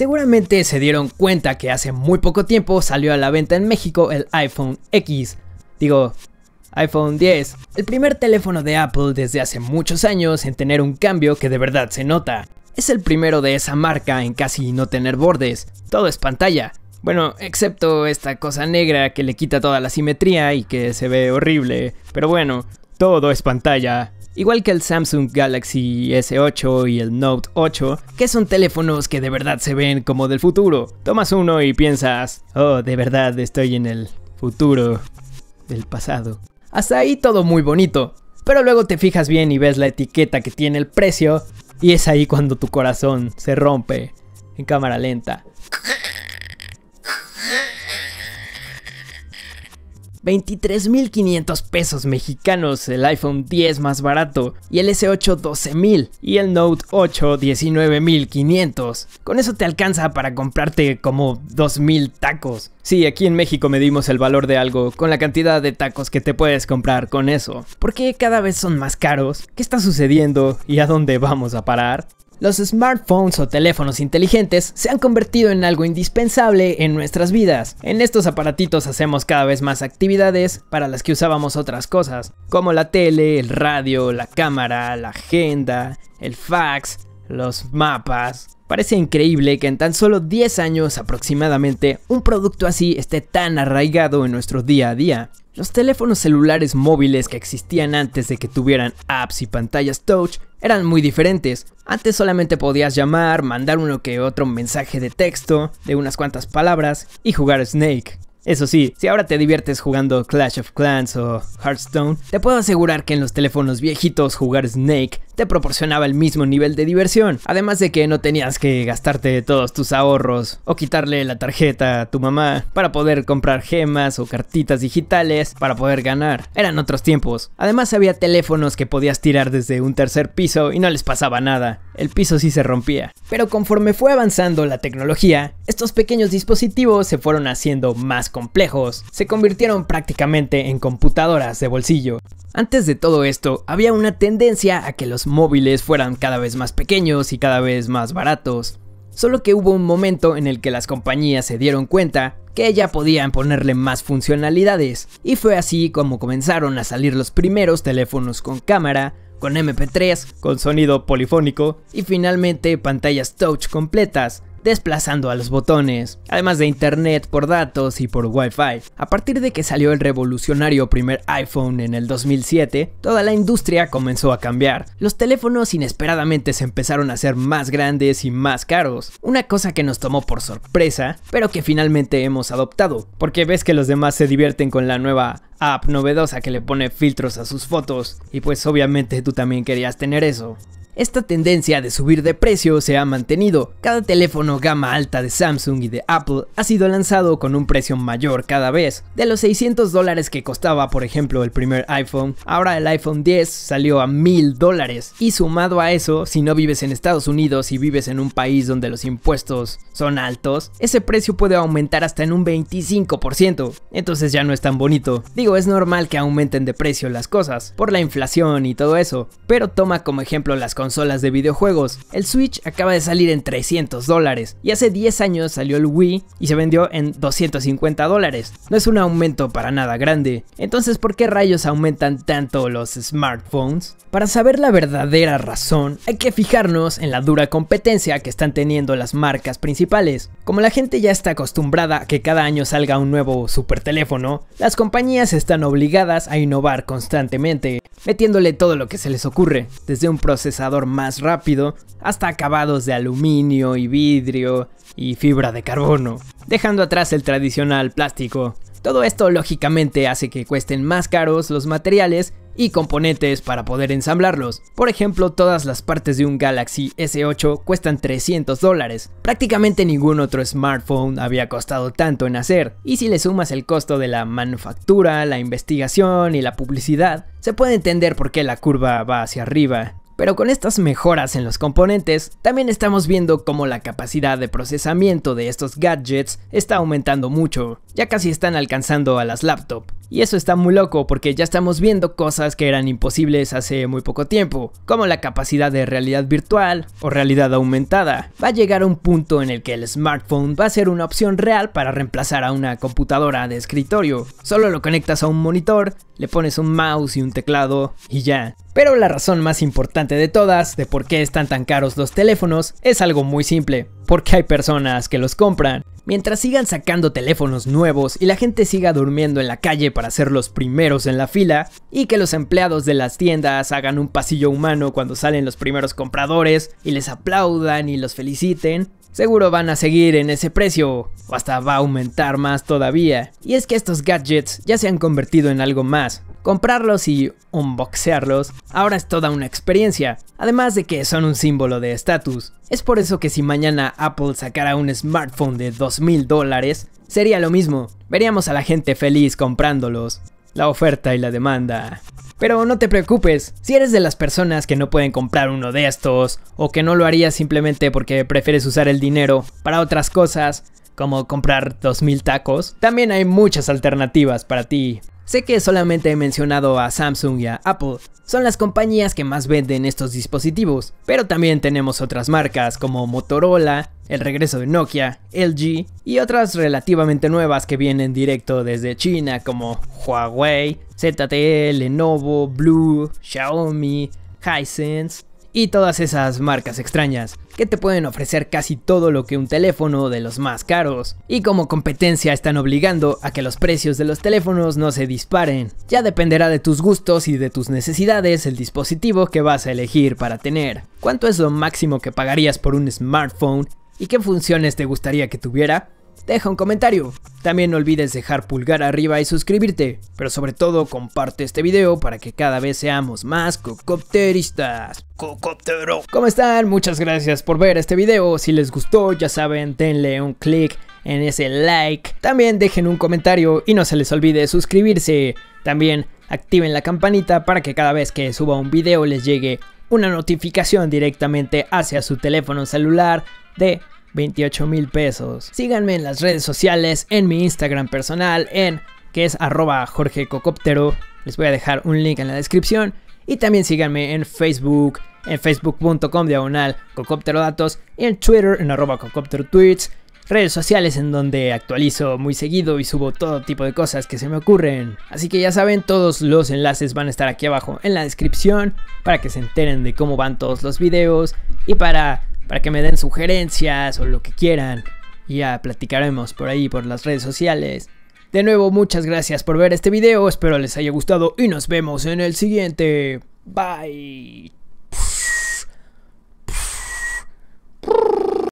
Seguramente se dieron cuenta que hace muy poco tiempo salió a la venta en México el iPhone X. Digo, iPhone 10, el primer teléfono de Apple desde hace muchos años en tener un cambio que de verdad se nota. Es el primero de esa marca en casi no tener bordes, todo es pantalla. Bueno, excepto esta cosa negra que le quita toda la simetría y que se ve horrible, pero bueno, todo es pantalla igual que el Samsung Galaxy S8 y el Note 8, que son teléfonos que de verdad se ven como del futuro. Tomas uno y piensas, oh, de verdad estoy en el futuro del pasado. Hasta ahí todo muy bonito, pero luego te fijas bien y ves la etiqueta que tiene el precio y es ahí cuando tu corazón se rompe en cámara lenta. 23.500 pesos mexicanos, el iPhone 10 más barato y el S8 12.000 y el Note 8 19.500. Con eso te alcanza para comprarte como 2.000 tacos. Sí, aquí en México medimos el valor de algo con la cantidad de tacos que te puedes comprar con eso. ¿Por qué cada vez son más caros? ¿Qué está sucediendo? ¿Y a dónde vamos a parar? Los smartphones o teléfonos inteligentes se han convertido en algo indispensable en nuestras vidas. En estos aparatitos hacemos cada vez más actividades para las que usábamos otras cosas, como la tele, el radio, la cámara, la agenda, el fax, los mapas. Parece increíble que en tan solo 10 años aproximadamente un producto así esté tan arraigado en nuestro día a día. Los teléfonos celulares móviles que existían antes de que tuvieran apps y pantallas touch eran muy diferentes. Antes solamente podías llamar, mandar uno que otro mensaje de texto, de unas cuantas palabras, y jugar Snake. Eso sí, si ahora te diviertes jugando Clash of Clans o Hearthstone, te puedo asegurar que en los teléfonos viejitos jugar Snake te proporcionaba el mismo nivel de diversión, además de que no tenías que gastarte todos tus ahorros o quitarle la tarjeta a tu mamá para poder comprar gemas o cartitas digitales para poder ganar. Eran otros tiempos. Además había teléfonos que podías tirar desde un tercer piso y no les pasaba nada. El piso sí se rompía. Pero conforme fue avanzando la tecnología, estos pequeños dispositivos se fueron haciendo más complejos. Se convirtieron prácticamente en computadoras de bolsillo. Antes de todo esto, había una tendencia a que los móviles fueran cada vez más pequeños y cada vez más baratos. Solo que hubo un momento en el que las compañías se dieron cuenta que ya podían ponerle más funcionalidades, y fue así como comenzaron a salir los primeros teléfonos con cámara, con MP3, con sonido polifónico y finalmente pantallas touch completas, desplazando a los botones, además de internet por datos y por wifi. A partir de que salió el revolucionario primer iPhone en el 2007, toda la industria comenzó a cambiar. Los teléfonos inesperadamente se empezaron a hacer más grandes y más caros, una cosa que nos tomó por sorpresa, pero que finalmente hemos adoptado, porque ves que los demás se divierten con la nueva app novedosa que le pone filtros a sus fotos, y pues obviamente tú también querías tener eso. Esta tendencia de subir de precio se ha mantenido. Cada teléfono gama alta de Samsung y de Apple ha sido lanzado con un precio mayor cada vez. De los 600 dólares que costaba, por ejemplo, el primer iPhone, ahora el iPhone 10 salió a 1000 dólares. Y sumado a eso, si no vives en Estados Unidos y vives en un país donde los impuestos son altos, ese precio puede aumentar hasta en un 25%. Entonces ya no es tan bonito. Digo, es normal que aumenten de precio las cosas, por la inflación y todo eso, pero toma como ejemplo las consolas de videojuegos. El Switch acaba de salir en 300 dólares y hace 10 años salió el Wii y se vendió en 250 dólares. No es un aumento para nada grande. Entonces, ¿por qué rayos aumentan tanto los smartphones? Para saber la verdadera razón, hay que fijarnos en la dura competencia que están teniendo las marcas principales. Como la gente ya está acostumbrada a que cada año salga un nuevo super teléfono, las compañías están obligadas a innovar constantemente, metiéndole todo lo que se les ocurre, desde un procesador más rápido, hasta acabados de aluminio y vidrio y fibra de carbono, dejando atrás el tradicional plástico. Todo esto lógicamente hace que cuesten más caros los materiales y componentes para poder ensamblarlos. Por ejemplo, todas las partes de un Galaxy S8 cuestan 300 dólares. Prácticamente ningún otro smartphone había costado tanto en hacer, y si le sumas el costo de la manufactura, la investigación y la publicidad, se puede entender por qué la curva va hacia arriba. Pero con estas mejoras en los componentes, también estamos viendo cómo la capacidad de procesamiento de estos gadgets está aumentando mucho, ya casi están alcanzando a las laptops. Y eso está muy loco porque ya estamos viendo cosas que eran imposibles hace muy poco tiempo, como la capacidad de realidad virtual o realidad aumentada. Va a llegar un punto en el que el smartphone va a ser una opción real para reemplazar a una computadora de escritorio. Solo lo conectas a un monitor le pones un mouse y un teclado y ya. Pero la razón más importante de todas de por qué están tan caros los teléfonos es algo muy simple, porque hay personas que los compran. Mientras sigan sacando teléfonos nuevos y la gente siga durmiendo en la calle para ser los primeros en la fila, y que los empleados de las tiendas hagan un pasillo humano cuando salen los primeros compradores y les aplaudan y los feliciten, Seguro van a seguir en ese precio, o hasta va a aumentar más todavía. Y es que estos gadgets ya se han convertido en algo más. Comprarlos y unboxearlos ahora es toda una experiencia, además de que son un símbolo de estatus. Es por eso que si mañana Apple sacara un smartphone de 2.000 dólares, sería lo mismo, veríamos a la gente feliz comprándolos la oferta y la demanda. Pero no te preocupes, si eres de las personas que no pueden comprar uno de estos, o que no lo harías simplemente porque prefieres usar el dinero para otras cosas, como comprar 2.000 tacos, también hay muchas alternativas para ti. Sé que solamente he mencionado a Samsung y a Apple, son las compañías que más venden estos dispositivos, pero también tenemos otras marcas como Motorola, el regreso de Nokia, LG y otras relativamente nuevas que vienen directo desde China como Huawei, ZTE, Lenovo, Blue, Xiaomi, Hisense y todas esas marcas extrañas que te pueden ofrecer casi todo lo que un teléfono de los más caros y como competencia están obligando a que los precios de los teléfonos no se disparen. Ya dependerá de tus gustos y de tus necesidades el dispositivo que vas a elegir para tener. ¿Cuánto es lo máximo que pagarías por un smartphone y qué funciones te gustaría que tuviera? Deja un comentario. También no olvides dejar pulgar arriba y suscribirte, pero sobre todo comparte este video para que cada vez seamos más cocopteristas. Cocoptero. ¿Cómo están? Muchas gracias por ver este video. Si les gustó, ya saben, denle un clic en ese like. También dejen un comentario y no se les olvide suscribirse. También activen la campanita para que cada vez que suba un video les llegue una notificación directamente hacia su teléfono celular de 28 mil pesos. Síganme en las redes sociales, en mi Instagram personal, en que es arroba Jorge Cocóptero. Les voy a dejar un link en la descripción. Y también síganme en Facebook, en facebook.com diagonal Cocóptero Datos y en Twitter en arroba Cocóptero Tweets. Redes sociales en donde actualizo muy seguido y subo todo tipo de cosas que se me ocurren. Así que ya saben, todos los enlaces van a estar aquí abajo en la descripción para que se enteren de cómo van todos los videos y para para que me den sugerencias o lo que quieran. Y ya platicaremos por ahí, por las redes sociales. De nuevo, muchas gracias por ver este video, espero les haya gustado y nos vemos en el siguiente. Bye.